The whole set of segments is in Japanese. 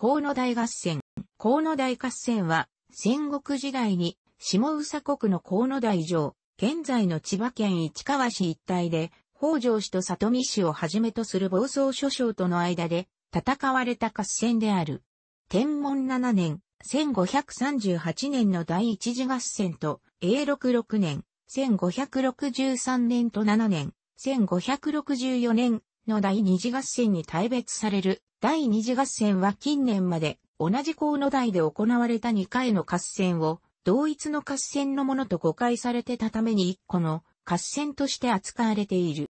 河野大合戦。河野大合戦は、戦国時代に、下宇佐国の河野大城、現在の千葉県市川市一帯で、北条氏と里見氏をはじめとする暴走諸将との間で、戦われた合戦である。天文7年、1538年の第一次合戦と、永禄6年、1563年と7年、1564年、の第二次合戦に大別される。第二次合戦は近年まで同じ河野台で行われた2回の合戦を同一の合戦のものと誤解されてたために1個の合戦として扱われている。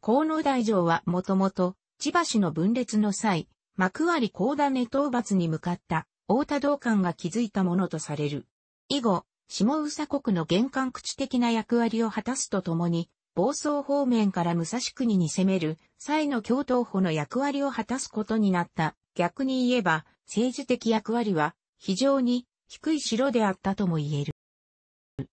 河野台城はもともと千葉市の分裂の際、幕張高田根討伐に向かった大田道館が築いたものとされる。以後、下宇佐国の玄関口的な役割を果たすとともに、暴走方面から武蔵国に攻める際の共闘補の役割を果たすことになった。逆に言えば、政治的役割は非常に低い城であったとも言える。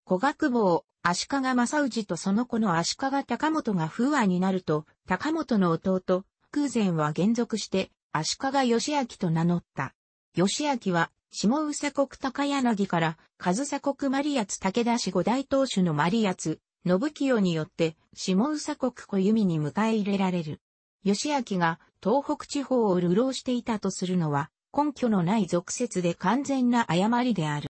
古学坊、足利正氏とその子の足利高本が不和になると、高本の弟、空前は減続して、足利義明と名乗った。義明は、下宇佐国高柳から、上佐国マリアツ武田氏五大当主のマリアツ、信清によって下宇佐国小弓に迎え入れられる。義明が東北地方を流浪していたとするのは根拠のない俗説で完全な誤りである。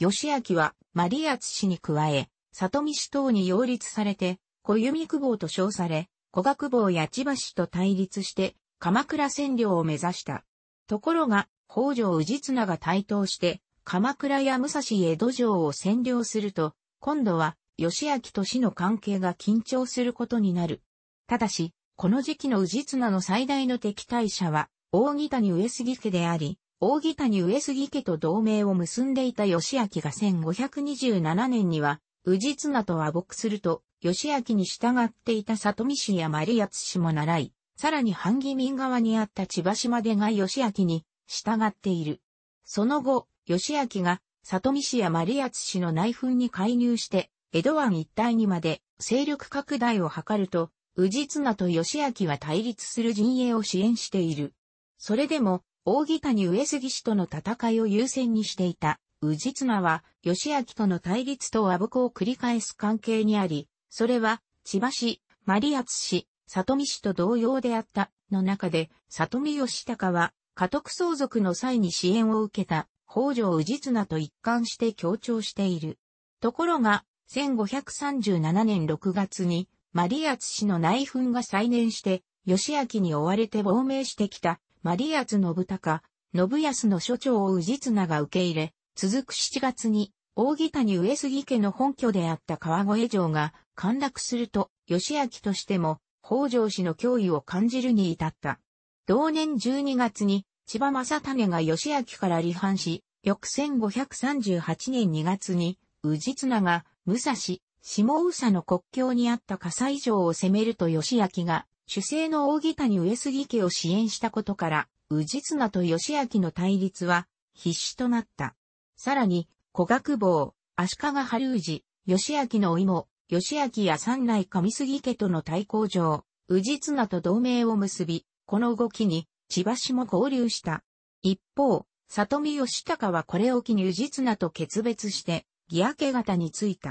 義明はマリアツ氏に加え、里見氏等に擁立されて、小弓久保と称され、小学坊や千葉氏と対立して鎌倉占領を目指した。ところが、北条氏綱が台頭して、鎌倉や武蔵江戸城を占領すると、今度は義明と死の関係が緊張することになる。ただし、この時期の氏綱の最大の敵対者は、大扇谷上杉家であり、大扇谷上杉家と同盟を結んでいた義明が1527年には、氏綱と和睦すると、義明に従っていた里見氏や丸八氏も習い、さらに反疑民側にあった千葉島でが義明に従っている。その後、義明が里見氏や丸八氏の内紛に介入して、江戸湾一帯にまで勢力拡大を図ると、宇治綱と義明は対立する陣営を支援している。それでも、大木谷上杉氏との戦いを優先にしていた、宇治綱は、義明との対立と和睦を繰り返す関係にあり、それは、千葉市、マリアツ氏、里見氏と同様であった、の中で、里見義隆は、家督相続の際に支援を受けた、北条宇治綱と一貫して強調している。ところが、1537年6月に、マリアツ氏の内紛が再燃して、義明に追われて亡命してきた、マリアツ信孝、信康の所長を治綱が受け入れ、続く7月に、大木谷上杉家の本拠であった川越城が陥落すると、義明としても、北条氏の脅威を感じるに至った。同年12月に、千葉正種が義明から離反し、翌1538年2月に、治綱が武蔵、下宇佐の国境にあった火災城を攻めると義明が、主政の大谷上杉家を支援したことから、氏綱と義明の対立は必死となった。さらに、古学坊、足利春氏、義明の妹、義明や三内上杉家との対抗上、氏綱と同盟を結び、この動きに千葉市も合流した。一方、里見義隆はこれを機に氏綱と決別して、日焼け型についた。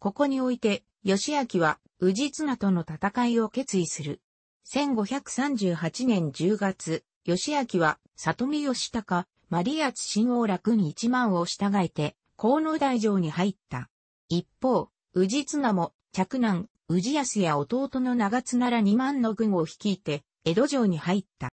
ここにおいて、義明は、氏綱との戦いを決意する。1538年10月、義明は、里見義隆、マリアツ新王楽に一万を従えて、河野大城に入った。一方、氏綱も、嫡男、氏康や弟の長綱ら二万の軍を率いて、江戸城に入った。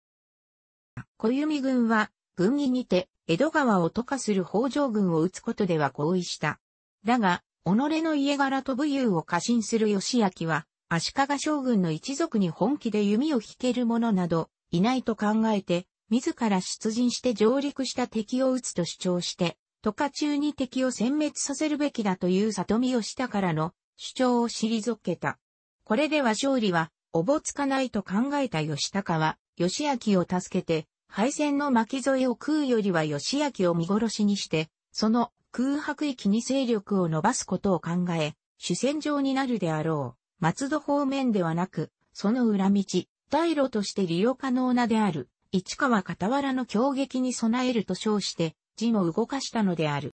小弓軍は、軍議にて、江戸川を渡化する北条軍を撃つことでは合意した。だが、己の家柄と武勇を過信する義明は、足利将軍の一族に本気で弓を引ける者など、いないと考えて、自ら出陣して上陸した敵を撃つと主張して、渡化中に敵を殲滅させるべきだという里見義高らの主張を退けた。これでは勝利は、おぼつかないと考えた義高は、義明を助けて、敗戦の巻き添えを食うよりは義明を見殺しにして、その空白域に勢力を伸ばすことを考え、主戦場になるであろう。松戸方面ではなく、その裏道、大路として利用可能なである、市川傍らの強撃に備えると称して、字も動かしたのである。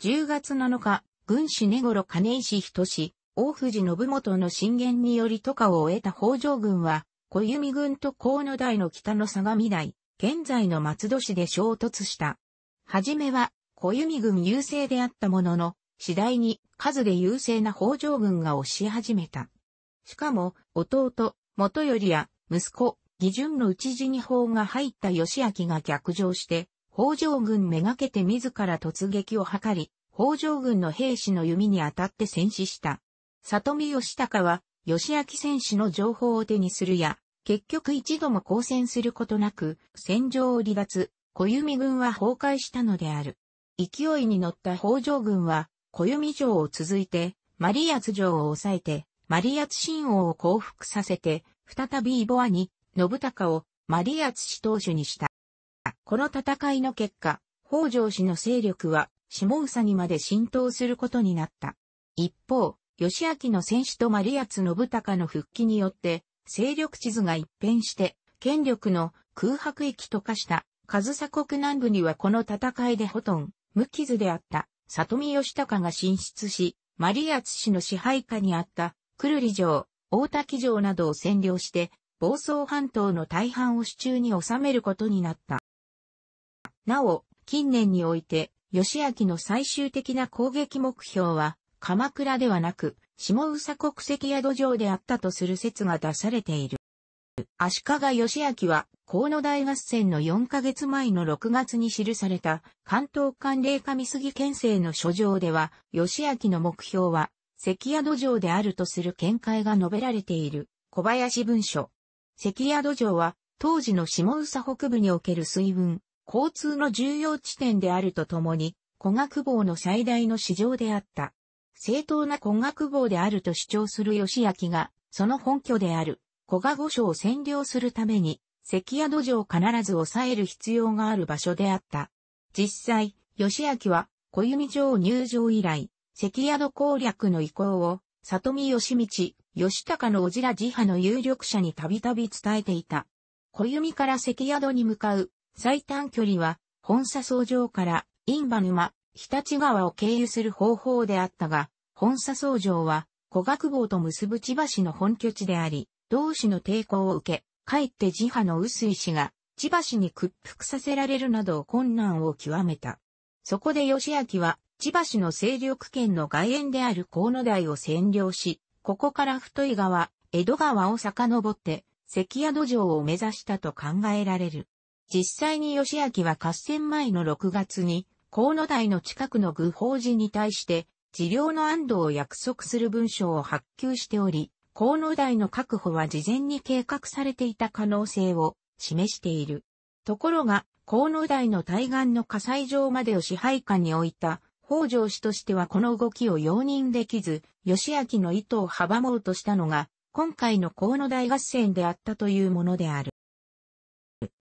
10月7日、軍師根頃金石仁氏、大藤信元の進言により渡河を得た北条軍は、小弓軍と河野台の北の相模台、現在の松戸市で衝突した。はじめは小弓軍優勢であったものの、次第に数で優勢な北条軍が押し始めた。しかも、弟、元頼や息子、義順の内地に法が入った義明が逆上して、北条軍めがけて自ら突撃を図り、北条軍の兵士の弓に当たって戦死した。里見義高は、義明戦士の情報を手にするや、結局一度も交戦することなく、戦場を離脱、小弓軍は崩壊したのである。勢いに乗った北条軍は、小弓城を続いて、マリアツ城を抑えて、マリアツ神王を降伏させて、再びイボアに、信孝を、マリアツ氏当主にした。この戦いの結果、北条氏の勢力は、下総にまで浸透することになった。一方、義明の戦士とマリアツ信孝の復帰によって、勢力地図が一変して、権力の空白域と化した、上鎖国南部にはこの戦いでほとん、無傷であった、里見義隆が進出し、マリアツ氏の支配下にあった、クルリ城、大滝城などを占領して、房総半島の大半を手中に収めることになった。なお、近年において、義明の最終的な攻撃目標は、鎌倉ではなく、下宇佐国籍宿城であったとする説が出されている。足利義明は、河野大合戦の4ヶ月前の6月に記された、関東関連上杉県政の書状では、義明の目標は、関宿城であるとする見解が述べられている、小林文書。関宿城は、当時の下宇佐北部における水分、交通の重要地点であるとともに、小学坊の最大の市場であった。正当な古学坊であると主張する義明が、その本拠である古賀御所を占領するために、関宿城を必ず抑える必要がある場所であった。実際、義明は小弓城入城以来、関宿攻略の意向を、里見義道、義高の小白自派の有力者にたびたび伝えていた。小弓から関宿に向かう最短距離は、本佐総城から、印馬沼、日立川を経由する方法であったが、本佐総城は、古学坊と結ぶ千葉市の本拠地であり、同市の抵抗を受け、かえって自派の薄井氏が、千葉市に屈服させられるなど困難を極めた。そこで吉明は、千葉市の勢力圏の外縁である河野台を占領し、ここから太い川、江戸川を遡って、関宿城を目指したと考えられる。実際に吉明は合戦前の6月に、河野台の近くの愚法寺に対して、治療の安堵を約束する文書を発給しており、河野台の確保は事前に計画されていた可能性を示している。ところが、河野台の対岸の火災場までを支配下に置いた北条氏としてはこの動きを容認できず、義明の意図を阻もうとしたのが、今回の河野台合戦であったというものである。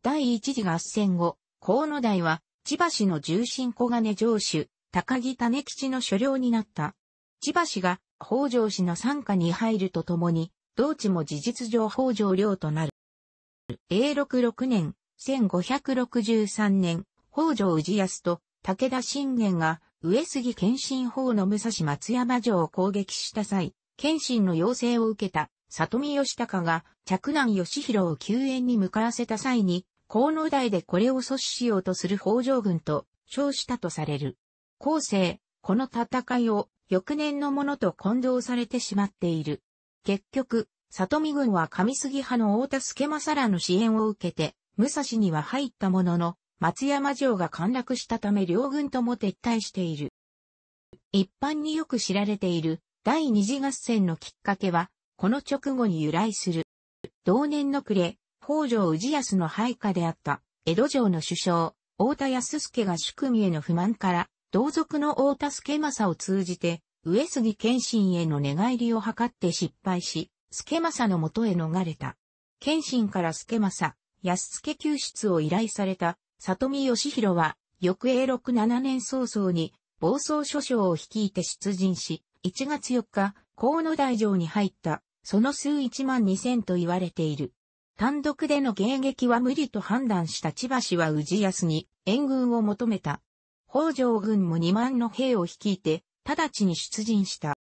第一次合戦後、河野台は千葉市の重臣小金城主、高木種吉の所領になった。千葉市が北条氏の参加に入るとともに、同地も事実上北条領となる。永禄6年、1563年、北条氏康と武田信玄が上杉謙信法の武蔵松山城を攻撃した際、謙信の要請を受けた里見義高が着男義弘を救援に向かわせた際に、河野台でこれを阻止しようとする北条軍と称したとされる。後世、この戦いを翌年のものと混同されてしまっている。結局、里見軍は上杉派の大田助政らの支援を受けて、武蔵には入ったものの、松山城が陥落したため両軍とも撤退している。一般によく知られている第二次合戦のきっかけは、この直後に由来する。同年の暮れ、北条氏康の配下であった、江戸城の首相、大田康介が宿君への不満から、同族の大田助政を通じて、上杉謙信への寝返りを図って失敗し、助政のもとへ逃れた。謙信から助政、安助救出を依頼された、里見義弘は、翌永禄7年早々に、暴走諸将を率いて出陣し、1月4日、河野大城に入った、その数1万2000と言われている。単独での迎撃は無理と判断した千葉氏は氏康に援軍を求めた。北条軍も2万の兵を率いて、直ちに出陣した。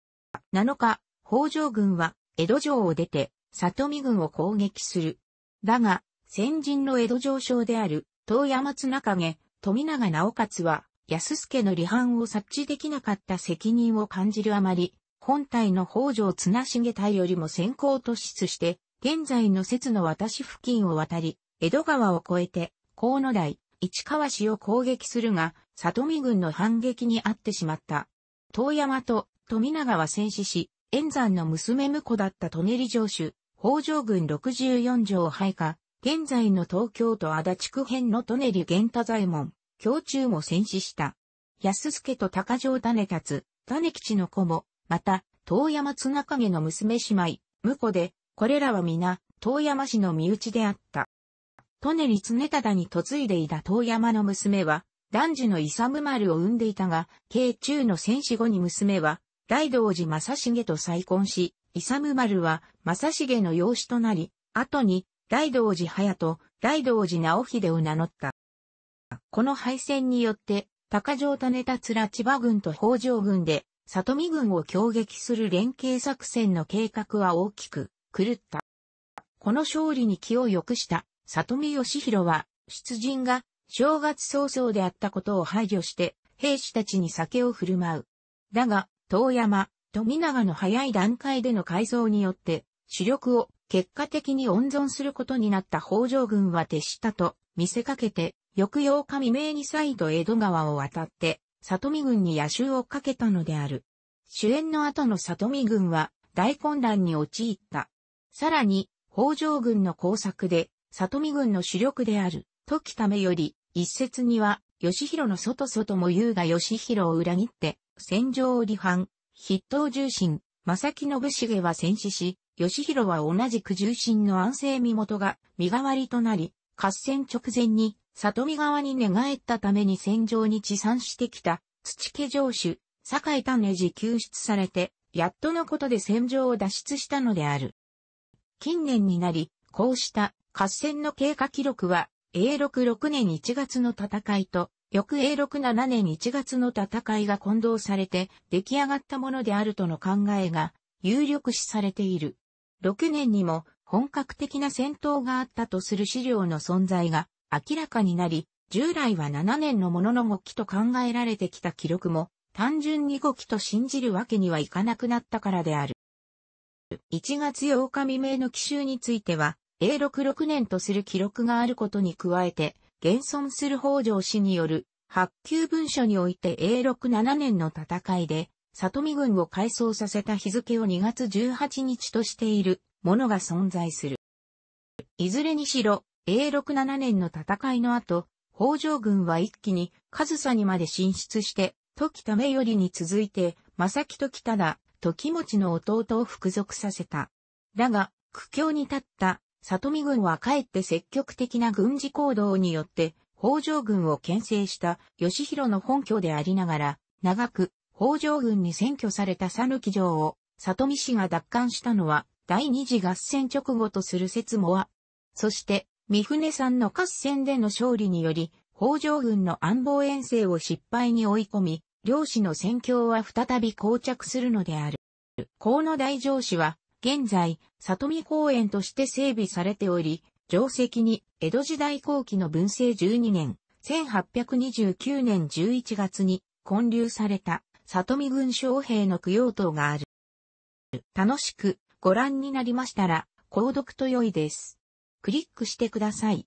7日、北条軍は江戸城を出て、里見軍を攻撃する。だが、先人の江戸城将である、東山綱影、富永直勝は、安助の離反を察知できなかった責任を感じるあまり、本体の北条綱重隊よりも先行突出して、現在の節の渡し付近を渡り、江戸川を越えて、河野台、市川市を攻撃するが、里見軍の反撃に遭ってしまった。遠山と富永は戦死し、炎山の娘婿だった舎人城主、北条軍64条を配下、現在の東京都足立区編の舎人玄太左衛門、京中も戦死した。安助と高城種立、種吉の子も、また、遠山綱影の娘姉妹、婿で、これらは皆、遠山氏の身内であった。利根ネ常忠に嫁いでいた遠山の娘は、男児の勇丸を産んでいたが、慶中の戦死後に娘は、大道寺正重と再婚し、勇丸は正重の養子となり、後に大道寺隼と大道寺直秀を名乗った。この敗戦によって、高城種田面千葉軍と北条軍で、里見軍を攻撃する連携作戦の計画は大きく狂った。この勝利に気を良くした里見義弘は、出陣が正月早々であったことを排除して、兵士たちに酒を振る舞う。だが、遠山、富永の早い段階での改造によって、主力を結果的に温存することになった北条軍はしたと見せかけて、翌8日未明に再度江戸川を渡って、里見軍に野襲をかけたのである。主演の後の里見軍は大混乱に陥った。さらに、北条軍の工作で、里見軍の主力である、時ためより、一説には、義弘の外外も優が義弘を裏切って、戦場を離反、筆頭重臣、正木信重は戦死し、義弘は同じく重臣の安政身元が身代わりとなり、合戦直前に、里見側に寝返ったために戦場に持参してきた、土家城主、酒井種次救出されて、やっとのことで戦場を脱出したのである。近年になり、こうした合戦の経過記録は、A66 年1月の戦いと、翌 A67 年1月の戦いが混同されて出来上がったものであるとの考えが有力視されている。6年にも本格的な戦闘があったとする資料の存在が明らかになり、従来は7年のものの5期と考えられてきた記録も単純に5期と信じるわけにはいかなくなったからである。1月8日未明の奇襲については、A66 年とする記録があることに加えて、現存する北条氏による発給文書において A67 年の戦いで、里見軍を改装させた日付を2月18日としているものが存在する。いずれにしろ、A67 年の戦いの後、北条軍は一気に上総にまで進出して、時よりに続いて、正木時忠、時持の弟を服属させた。だが、苦境に立った、里見軍はかえって積極的な軍事行動によって、北条軍を牽制した義弘の本拠でありながら、長く北条軍に占拠された讃岐城を、里見氏が奪還したのは、第二次合戦直後とする説もあ。そして、三船さんの合戦での勝利により、北条軍の安保遠征を失敗に追い込み、漁師の戦況は再び膠着するのである。河野大城市は、現在、里見公園として整備されており、定石に、江戸時代後期の文政12年、1829年11月に、建立された、里見軍将兵の供養塔がある。楽しく、ご覧になりましたら、購読と良いです。クリックしてください。